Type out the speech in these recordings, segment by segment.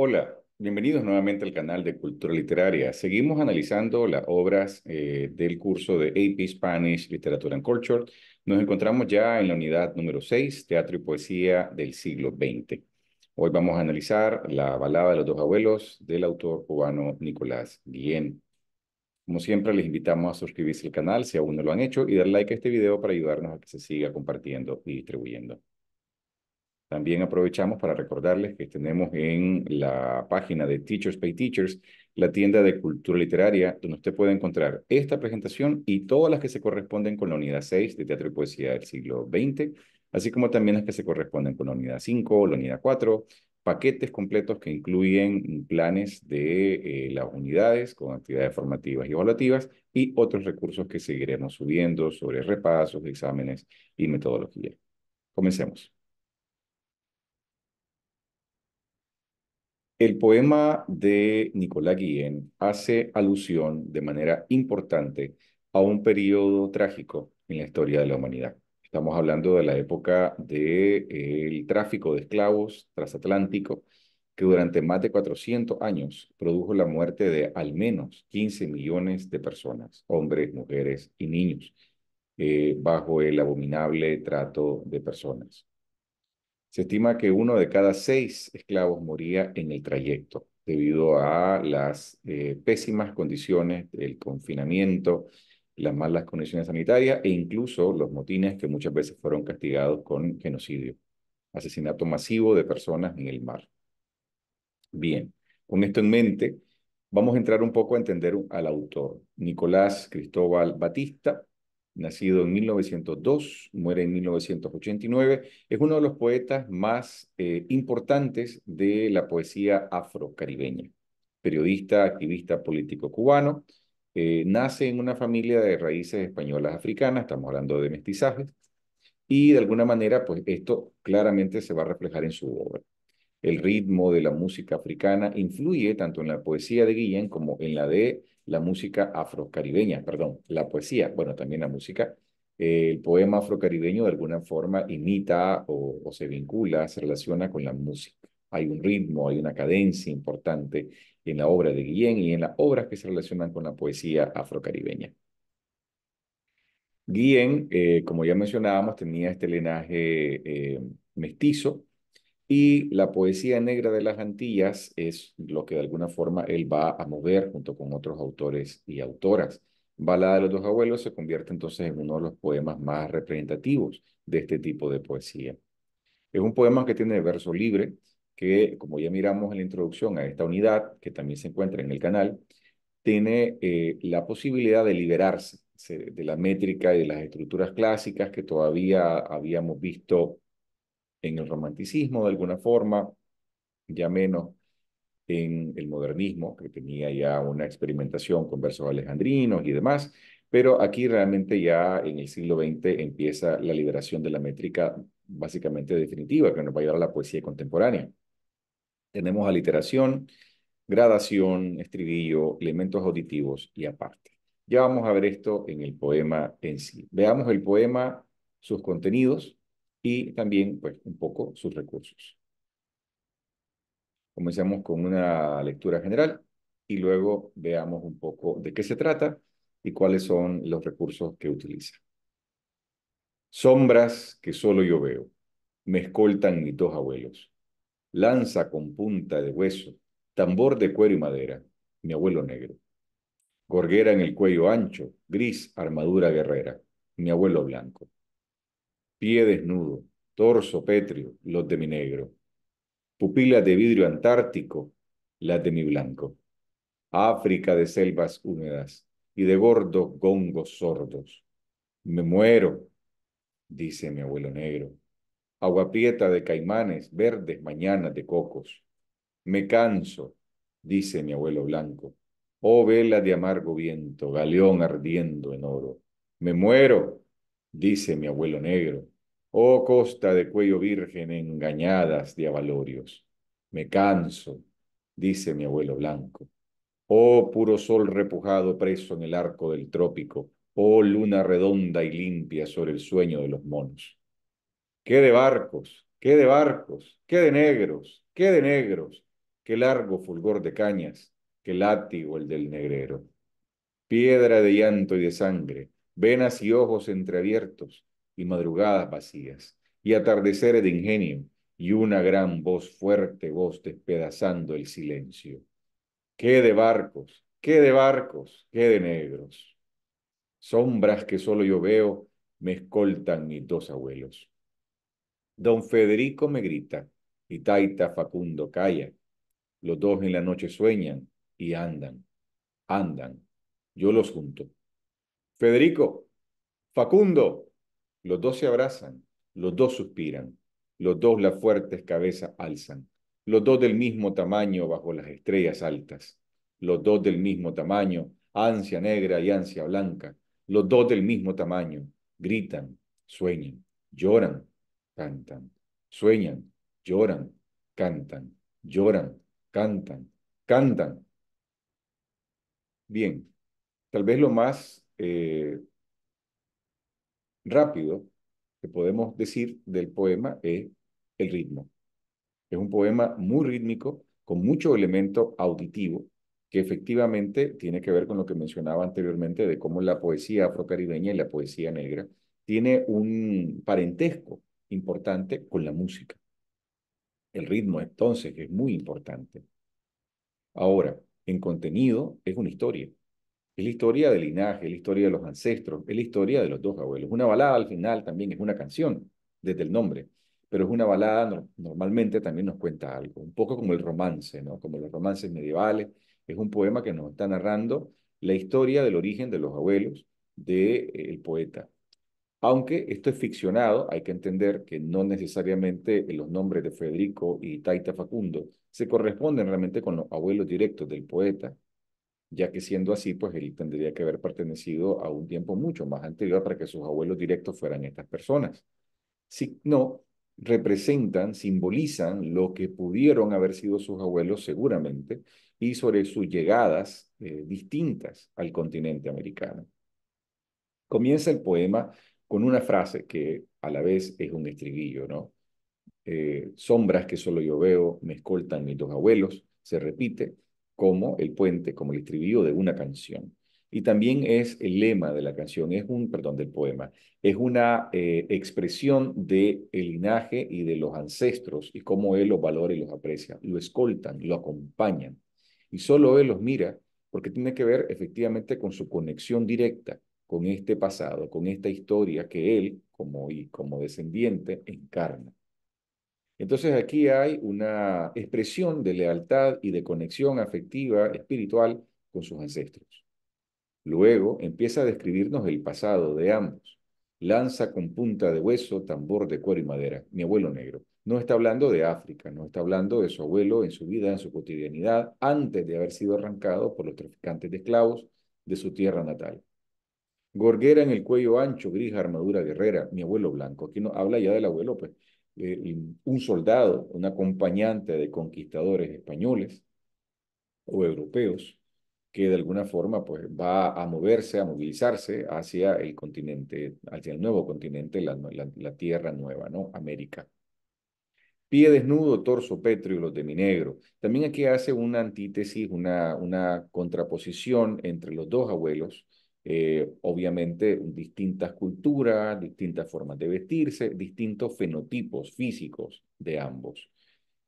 Hola, bienvenidos nuevamente al canal de Cultura Literaria. Seguimos analizando las obras eh, del curso de AP Spanish Literature and Culture. Nos encontramos ya en la unidad número 6, Teatro y Poesía del siglo XX. Hoy vamos a analizar la balada de los dos abuelos del autor cubano Nicolás Guillén. Como siempre, les invitamos a suscribirse al canal si aún no lo han hecho y dar like a este video para ayudarnos a que se siga compartiendo y distribuyendo. También aprovechamos para recordarles que tenemos en la página de Teachers Pay Teachers la tienda de cultura literaria, donde usted puede encontrar esta presentación y todas las que se corresponden con la unidad 6 de Teatro y Poesía del siglo XX, así como también las que se corresponden con la unidad 5, la unidad 4, paquetes completos que incluyen planes de eh, las unidades con actividades formativas y evaluativas y otros recursos que seguiremos subiendo sobre repasos, exámenes y metodología. Comencemos. El poema de Nicolás Guillén hace alusión de manera importante a un periodo trágico en la historia de la humanidad. Estamos hablando de la época del eh, tráfico de esclavos transatlántico, que durante más de 400 años produjo la muerte de al menos 15 millones de personas, hombres, mujeres y niños, eh, bajo el abominable trato de personas. Se estima que uno de cada seis esclavos moría en el trayecto debido a las eh, pésimas condiciones del confinamiento, las malas condiciones sanitarias e incluso los motines que muchas veces fueron castigados con genocidio, asesinato masivo de personas en el mar. Bien, con esto en mente, vamos a entrar un poco a entender al autor, Nicolás Cristóbal Batista, nacido en 1902, muere en 1989, es uno de los poetas más eh, importantes de la poesía afrocaribeña. Periodista, activista político cubano, eh, nace en una familia de raíces españolas africanas, estamos hablando de mestizajes, y de alguna manera, pues esto claramente se va a reflejar en su obra. El ritmo de la música africana influye tanto en la poesía de Guillén como en la de la música afrocaribeña, perdón, la poesía, bueno, también la música. Eh, el poema afrocaribeño de alguna forma imita o, se vincula, se relaciona con la música. Hay un ritmo, hay una cadencia importante en la obra de Guillén y en las obras que se relacionan con la poesía afrocaribeña. Guillén, eh, como ya mencionábamos, tenía este linaje eh, mestizo, y la poesía negra de las Antillas es lo que de alguna forma él va a mover junto con otros autores y autoras. Balada de los dos abuelos se convierte entonces en uno de los poemas más representativos de este tipo de poesía. Es un poema que tiene verso libre, que como ya miramos en la introducción a esta unidad, que también se encuentra en el canal, tiene eh, la posibilidad de liberarse de la métrica y de las estructuras clásicas que todavía habíamos visto en el romanticismo de alguna forma, ya menos en el modernismo, que tenía ya una experimentación con versos alejandrinos y demás, pero aquí realmente ya en el siglo XX empieza la liberación de la métrica básicamente definitiva, que nos va a llevar a la poesía contemporánea. Tenemos aliteración, gradación, estribillo, elementos auditivos y aparte. Ya vamos a ver esto en el poema en sí. Veamos el poema, sus contenidos, y también, pues, un poco sus recursos. Comencemos con una lectura general y luego veamos un poco de qué se trata y cuáles son los recursos que utiliza. Sombras que solo yo veo, me escoltan mis dos abuelos. Lanza con punta de hueso, tambor de cuero y madera, mi abuelo negro. Gorguera en el cuello ancho, gris armadura guerrera, mi abuelo blanco pie desnudo, torso pétreo, los de mi negro, Pupila de vidrio antártico, las de mi blanco, África de selvas húmedas y de gordos gongos sordos. Me muero, dice mi abuelo negro, Aguapieta de caimanes, verdes mañanas de cocos. Me canso, dice mi abuelo blanco, oh vela de amargo viento, galeón ardiendo en oro. Me muero, dice mi abuelo negro, oh costa de cuello virgen engañadas de avalorios. Me canso, dice mi abuelo blanco. Oh puro sol repujado preso en el arco del trópico, oh luna redonda y limpia sobre el sueño de los monos. Qué de barcos, qué de barcos, qué de negros, qué de negros, qué largo fulgor de cañas, qué látigo el del negrero. Piedra de llanto y de sangre, venas y ojos entreabiertos y madrugadas vacías, y atardeceres de ingenio, y una gran voz, fuerte voz, despedazando el silencio. ¡Qué de barcos! ¡Qué de barcos! ¡Qué de negros! Sombras que solo yo veo me escoltan mis dos abuelos. Don Federico me grita y Taita Facundo calla. Los dos en la noche sueñan y andan, andan. Yo los junto Federico, Facundo, los dos se abrazan, los dos suspiran, los dos las fuertes cabezas alzan, los dos del mismo tamaño bajo las estrellas altas, los dos del mismo tamaño, ansia negra y ansia blanca, los dos del mismo tamaño, gritan, sueñan, lloran, cantan, sueñan, lloran, cantan, lloran, cantan, cantan. Bien, tal vez lo más eh, rápido que podemos decir del poema es el ritmo. Es un poema muy rítmico, con mucho elemento auditivo, que efectivamente tiene que ver con lo que mencionaba anteriormente de cómo la poesía afrocaribeña y la poesía negra tiene un parentesco importante con la música. El ritmo entonces es muy importante. Ahora, en contenido es una historia. Es la historia del linaje, es la historia de los ancestros, es la historia de los dos abuelos. Una balada al final también es una canción, desde el nombre, pero es una balada, normalmente también nos cuenta algo, un poco como el romance, ¿no? Como los romances medievales, es un poema que nos está narrando la historia del origen de los abuelos del de, eh, poeta. Aunque esto es ficcionado, hay que entender que no necesariamente los nombres de Federico y Taita Facundo se corresponden realmente con los abuelos directos del poeta, ya que siendo así, pues él tendría que haber pertenecido a un tiempo mucho más anterior para que sus abuelos directos fueran estas personas. Si no, representan, simbolizan lo que pudieron haber sido sus abuelos seguramente y sobre sus llegadas eh, distintas al continente americano. Comienza el poema con una frase que a la vez es un estribillo, ¿no? Eh, sombras que solo yo veo me escoltan mis dos abuelos, se repite, como el puente, como el estribillo de una canción. Y también es el lema de la canción, es un, perdón, del poema, es una eh, expresión del el linaje y de los ancestros y cómo él los valora y los aprecia. Lo escoltan, lo acompañan. Y solo él los mira porque tiene que ver efectivamente con su conexión directa con este pasado, con esta historia que él, como, y como descendiente, encarna. Entonces aquí hay una expresión de lealtad y de conexión afectiva, espiritual, con sus ancestros. Luego empieza a describirnos el pasado de ambos. Lanza con punta de hueso, tambor de cuero y madera, mi abuelo negro. No está hablando de África, no está hablando de su abuelo en su vida, en su cotidianidad, antes de haber sido arrancado por los traficantes de esclavos de su tierra natal. Gorguera en el cuello ancho, gris armadura guerrera, mi abuelo blanco. Aquí no habla ya del abuelo, pues, un soldado, un acompañante de conquistadores españoles o europeos, que de alguna forma pues, va a moverse, a movilizarse hacia el continente, hacia el nuevo continente, la, tierra nueva, ¿no? América. Pie desnudo, torso pétreo, los de mi negro. También aquí hace una antítesis, una contraposición entre los dos abuelos, eh, obviamente distintas culturas, distintas formas de vestirse, distintos fenotipos físicos de ambos.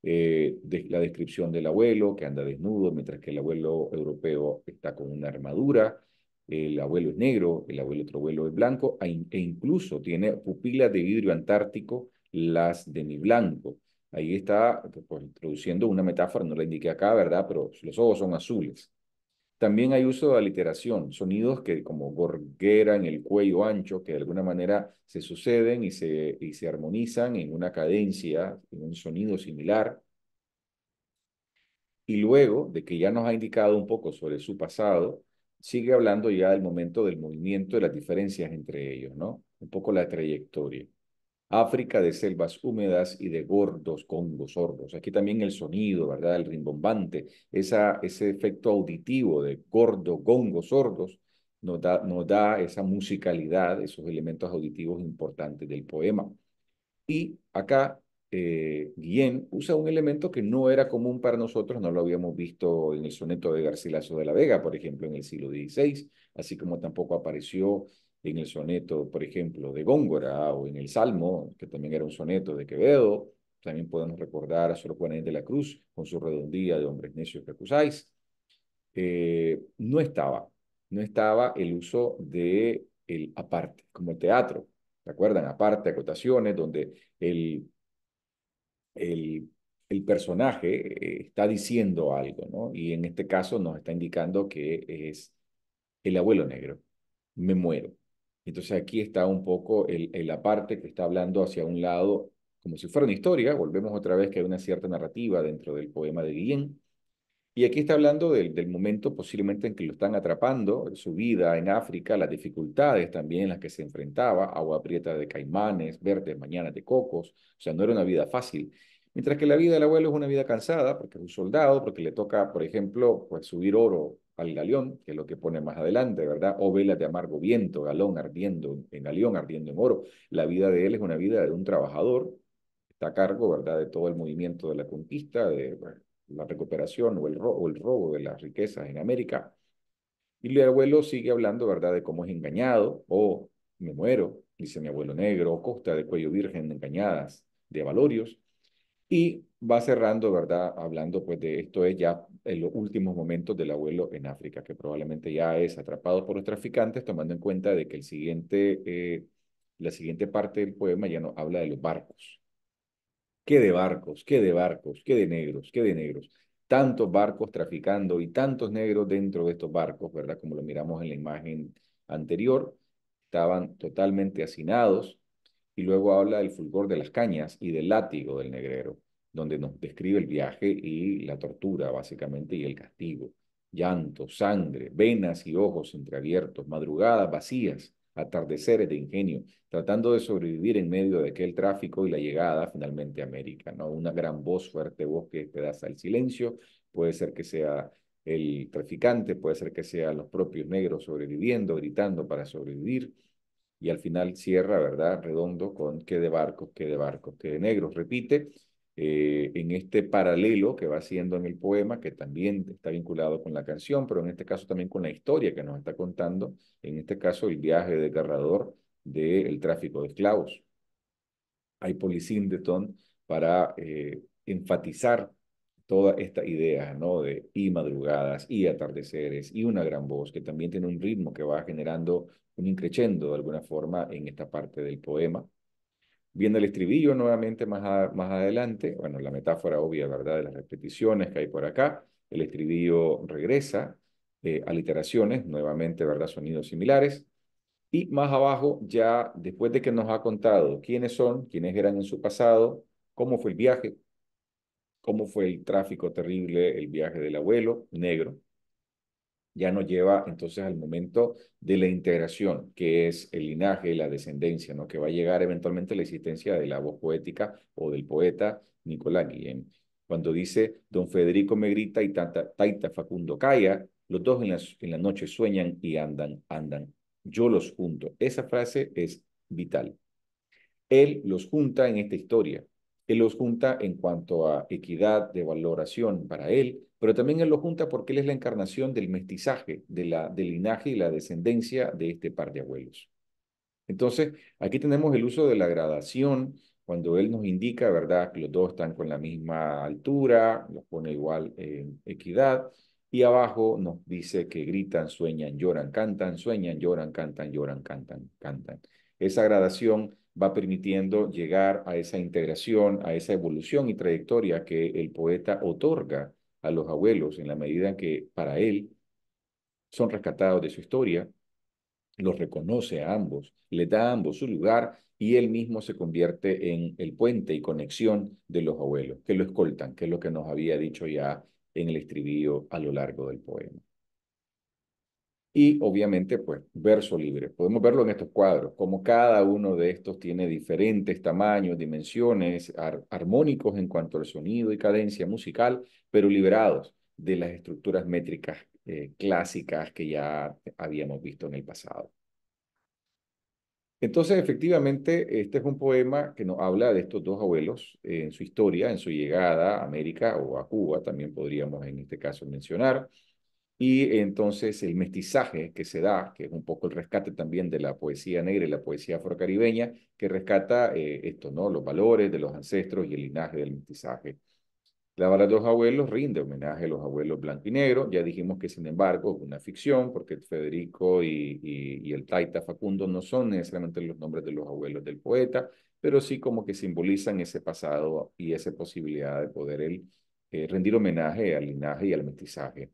Eh, la descripción del abuelo que anda desnudo, mientras que el abuelo europeo está con una armadura, el abuelo es negro, el abuelo otro abuelo es blanco, e incluso tiene pupilas de vidrio antártico, las de mi blanco. Ahí está pues, introduciendo una metáfora, no la indiqué acá, ¿verdad? Pero los ojos son azules. También hay uso de aliteración, sonidos que como gorguera el cuello ancho, que de alguna manera se suceden y se, y se armonizan en una cadencia, en un sonido similar. Y luego de que ya nos ha indicado un poco sobre su pasado, sigue hablando ya del momento del movimiento, de las diferencias entre ellos, ¿no? Un poco la trayectoria. África de selvas húmedas y de gordos congos sordos. Aquí también el sonido, ¿verdad? El rimbombante, ese efecto auditivo de gordos gongos sordos nos da, esa musicalidad, esos elementos auditivos importantes del poema. Y acá eh, Guillén usa un elemento que no era común para nosotros, no lo habíamos visto en el soneto de Garcilaso de la Vega, por ejemplo, en el siglo XVI, así como tampoco apareció en el soneto, por ejemplo, de Góngora o en el Salmo, que también era un soneto de Quevedo. También podemos recordar a Sor Juana de la Cruz con su redondía de hombres necios que acusáis. Eh, no estaba, no estaba el uso de el aparte, como el teatro. ¿Se acuerdan? Aparte, acotaciones, donde el, el, personaje eh, está diciendo algo, ¿no? Y en este caso nos está indicando que es el abuelo negro. Me muero. Entonces aquí está un poco la parte que está hablando hacia un lado, como si fuera una historia, volvemos otra vez que hay una cierta narrativa dentro del poema de Guillén, y aquí está hablando del, momento posiblemente en que lo están atrapando, su vida en África, las dificultades también en las que se enfrentaba, agua aprieta de caimanes, verdes mañanas de cocos, o sea, no era una vida fácil. Mientras que la vida del abuelo es una vida cansada, porque es un soldado, porque le toca, por ejemplo, pues, subir oro al galeón, que es lo que pone más adelante, ¿verdad? O velas de amargo viento, galón ardiendo en galeón, ardiendo en oro. La vida de él es una vida de un trabajador, está a cargo, ¿verdad?, de todo el movimiento de la conquista, de la recuperación o el, o el robo de las riquezas en América. Y el abuelo sigue hablando, ¿verdad?, de cómo es engañado, o me muero, dice mi abuelo negro, o costa de cuello virgen engañadas de valorios. Y va cerrando, ¿verdad?, hablando pues de esto es ya en los últimos momentos del abuelo en África, que probablemente ya es atrapado por los traficantes, tomando en cuenta de que el siguiente, eh, la siguiente parte del poema ya no habla de los barcos. ¿Qué de barcos? ¿Qué de barcos? ¿Qué de negros? ¿Qué de negros? Tantos barcos traficando y tantos negros dentro de estos barcos, ¿verdad? Como lo miramos en la imagen anterior, estaban totalmente hacinados y luego habla del fulgor de las cañas y del látigo del negrero donde nos describe el viaje y la tortura, básicamente, y el castigo. Llanto, sangre, venas y ojos entreabiertos, madrugadas vacías, atardeceres de ingenio, tratando de sobrevivir en medio de aquel tráfico y la llegada finalmente a América. ¿no? Una gran voz, fuerte voz que despedaza el silencio, puede ser que sea el traficante, puede ser que sean los propios negros sobreviviendo, gritando para sobrevivir, y al final cierra, ¿verdad? Redondo con «¡Qué de barcos, qué de barcos, qué de negros, repite, eh, en este paralelo que va haciendo en el poema, que también está vinculado con la canción, pero en este caso también con la historia que nos está contando, en este caso el viaje de desgarrador del tráfico de esclavos. Hay polisíndeton para eh, enfatizar toda esta idea, ¿no? De y madrugadas, y atardeceres, y una gran voz, que también tiene un ritmo que va generando un increchendo de alguna forma en esta parte del poema. Viendo el estribillo nuevamente más, más adelante, bueno, la metáfora obvia, ¿verdad?, de las repeticiones que hay por acá, el estribillo regresa, eh, aliteraciones, nuevamente, ¿verdad?, sonidos similares. Y más abajo, ya después de que nos ha contado quiénes son, quiénes eran en su pasado, cómo fue el viaje, cómo fue el tráfico terrible, el viaje del abuelo negro, ya nos lleva entonces al momento de la integración, que es el linaje, la descendencia, ¿no? que va a llegar eventualmente a la existencia de la voz poética o del poeta Nicolás Guillén. Cuando dice, don Federico me grita y taita Facundo calla, los dos en en la noche sueñan y andan, andan. Yo los junto. Esa frase es vital. Él los junta en esta historia. Él los junta en cuanto a equidad de valoración para él, pero también él los junta porque él es la encarnación del mestizaje, de la, del linaje y la descendencia de este par de abuelos. Entonces, aquí tenemos el uso de la gradación, cuando él nos indica, ¿verdad?, que los dos están con la misma altura, los pone igual en equidad, y abajo nos dice que gritan, sueñan, lloran, cantan, sueñan, lloran, cantan, lloran, cantan, cantan. Esa gradación va permitiendo llegar a esa integración, a esa evolución y trayectoria que el poeta otorga a los abuelos en la medida en que para él son rescatados de su historia, los reconoce a ambos, le da a ambos su lugar y él mismo se convierte en el puente y conexión de los abuelos que lo escoltan, que es lo que nos había dicho ya en el estribillo a lo largo del poema y obviamente pues verso libre. Podemos verlo en estos cuadros, como cada uno de estos tiene diferentes tamaños, dimensiones, armónicos en cuanto al sonido y cadencia musical, pero liberados de las estructuras métricas eh, clásicas que ya habíamos visto en el pasado. Entonces, efectivamente, este es un poema que nos habla de estos dos abuelos eh, en su historia, en su llegada a América o a Cuba, también podríamos en este caso mencionar, y entonces el mestizaje que se da, que es un poco el rescate también de la poesía negra y la poesía afrocaribeña, que rescata eh, esto, ¿no? Los valores de los ancestros y el linaje del mestizaje. La bala de los abuelos rinde homenaje a los abuelos blanco y negro. Ya dijimos que, sin embargo, es una ficción, porque Federico y, el taita Facundo no son necesariamente los nombres de los abuelos del poeta, pero sí como que simbolizan ese pasado y esa posibilidad de poder el, eh, rendir homenaje al linaje y al mestizaje.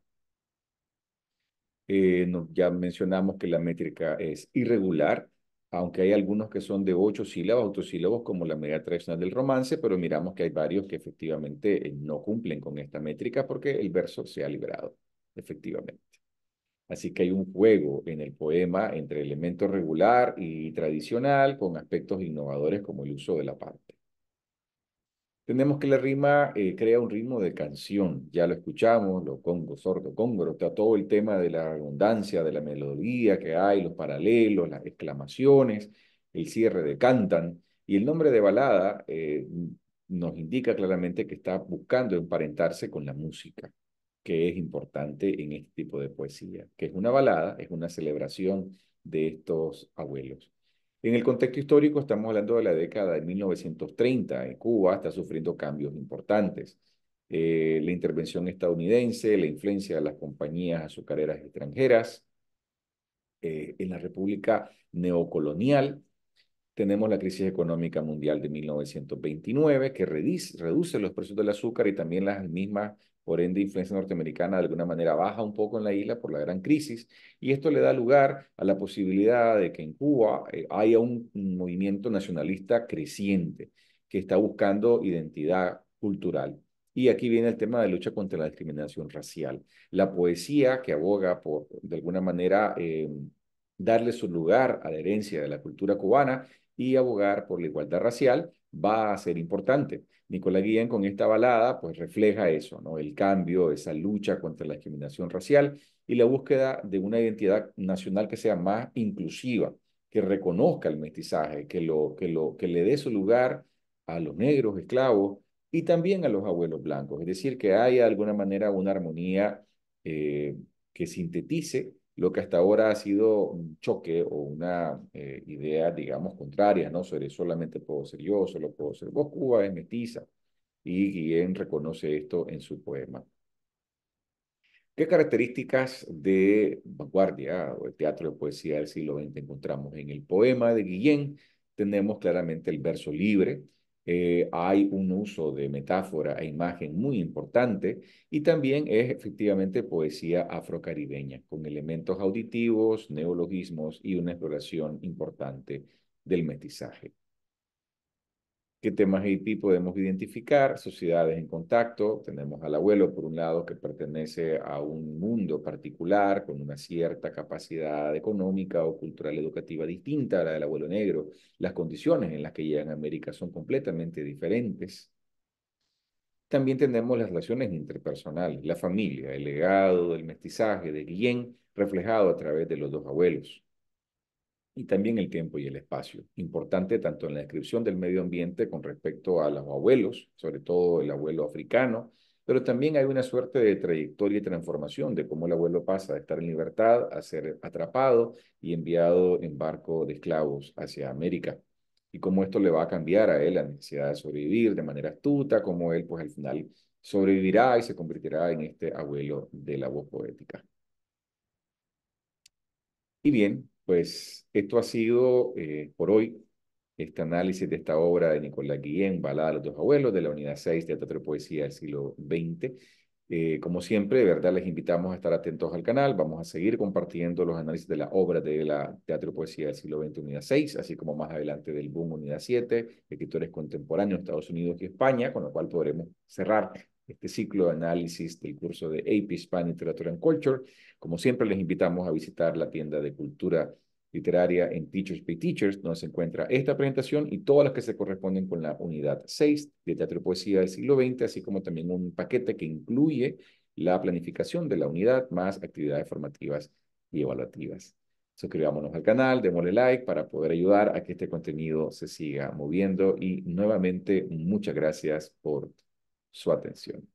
Eh, ya mencionamos que la métrica es irregular, aunque hay algunos que son de ocho sílabas, autosílabos, como la medida tradicional del romance, pero miramos que hay varios que efectivamente eh, no cumplen con esta métrica porque el verso se ha liberado, efectivamente. Así que hay un juego en el poema entre elementos regular y tradicional con aspectos innovadores como el uso de la parte. Tenemos que la rima eh, crea un ritmo de canción, ya lo escuchamos, lo congo, sordo, congro, está todo el tema de la abundancia, de la melodía que hay, los paralelos, las exclamaciones, el cierre de cantan, y el nombre de balada eh, nos indica claramente que está buscando emparentarse con la música, que es importante en este tipo de poesía, que es una balada, es una celebración de estos abuelos. En el contexto histórico estamos hablando de la década de 1930. En Cuba está sufriendo cambios importantes. Eh, la intervención estadounidense, la influencia de las compañías azucareras extranjeras, eh, en la República neocolonial, tenemos la crisis económica mundial de 1929 que reduce, reduce los precios del azúcar y también las mismas por ende influencia norteamericana de alguna manera baja un poco en la isla por la gran crisis, y esto le da lugar a la posibilidad de que en Cuba eh, haya un, movimiento nacionalista creciente que está buscando identidad cultural. Y aquí viene el tema de lucha contra la discriminación racial. La poesía que aboga por, de alguna manera, eh, darle su lugar a la herencia de la cultura cubana y abogar por la igualdad racial va a ser importante. Nicolás Guillén con esta balada pues refleja eso, ¿no? El cambio, esa lucha contra la discriminación racial y la búsqueda de una identidad nacional que sea más inclusiva, que reconozca el mestizaje, que lo que lo que le dé su lugar a los negros esclavos y también a los abuelos blancos, es decir, que haya de alguna manera una armonía eh, que sintetice lo que hasta ahora ha sido un choque o una eh, idea, digamos, contraria, ¿no? Sobre solamente puedo ser yo, solo puedo ser vos. Cuba es mestiza y Guillén reconoce esto en su poema. ¿Qué características de vanguardia o el teatro de poesía del siglo XX encontramos? En el poema de Guillén tenemos claramente el verso libre, eh, hay un uso de metáfora e imagen muy importante y también es efectivamente poesía afrocaribeña, con elementos auditivos, neologismos y una exploración importante del mestizaje qué temas Haití podemos identificar, sociedades en contacto, tenemos al abuelo por un lado que pertenece a un mundo particular con una cierta capacidad económica o cultural educativa distinta a la del abuelo negro, las condiciones en las que llegan a América son completamente diferentes. También tenemos las relaciones interpersonales, la familia, el legado del mestizaje de Guillén reflejado a través de los dos abuelos y también el tiempo y el espacio. Importante tanto en la descripción del medio ambiente con respecto a los abuelos, sobre todo el abuelo africano, pero también hay una suerte de trayectoria y transformación de cómo el abuelo pasa de estar en libertad a ser atrapado y enviado en barco de esclavos hacia América y cómo esto le va a cambiar a él la necesidad de sobrevivir de manera astuta, cómo él pues al final sobrevivirá y se convertirá en este abuelo de la voz poética. Y bien, pues esto ha sido eh, por hoy este análisis de esta obra de Nicolás Guillén, Balada de los dos abuelos, de la unidad 6 de Teatro y Poesía del siglo XX. Eh, como siempre, de verdad les invitamos a estar atentos al canal. Vamos a seguir compartiendo los análisis de la obra de la Teatro y Poesía del siglo XX, Unidad 6, así como más adelante del Boom, Unidad 7, escritores contemporáneos, Estados Unidos y España, con lo cual podremos cerrar este ciclo de análisis del curso de AP Spanish Literature and Culture. Como siempre, les invitamos a visitar la tienda de cultura literaria en Teachers Pay Teachers, donde se encuentra esta presentación y todas las que se corresponden con la unidad 6 de teatro y poesía del siglo XX, así como también un paquete que incluye la planificación de la unidad más actividades formativas y evaluativas. Suscribámonos al canal, démosle like para poder ayudar a que este contenido se siga moviendo y nuevamente muchas gracias por su atención.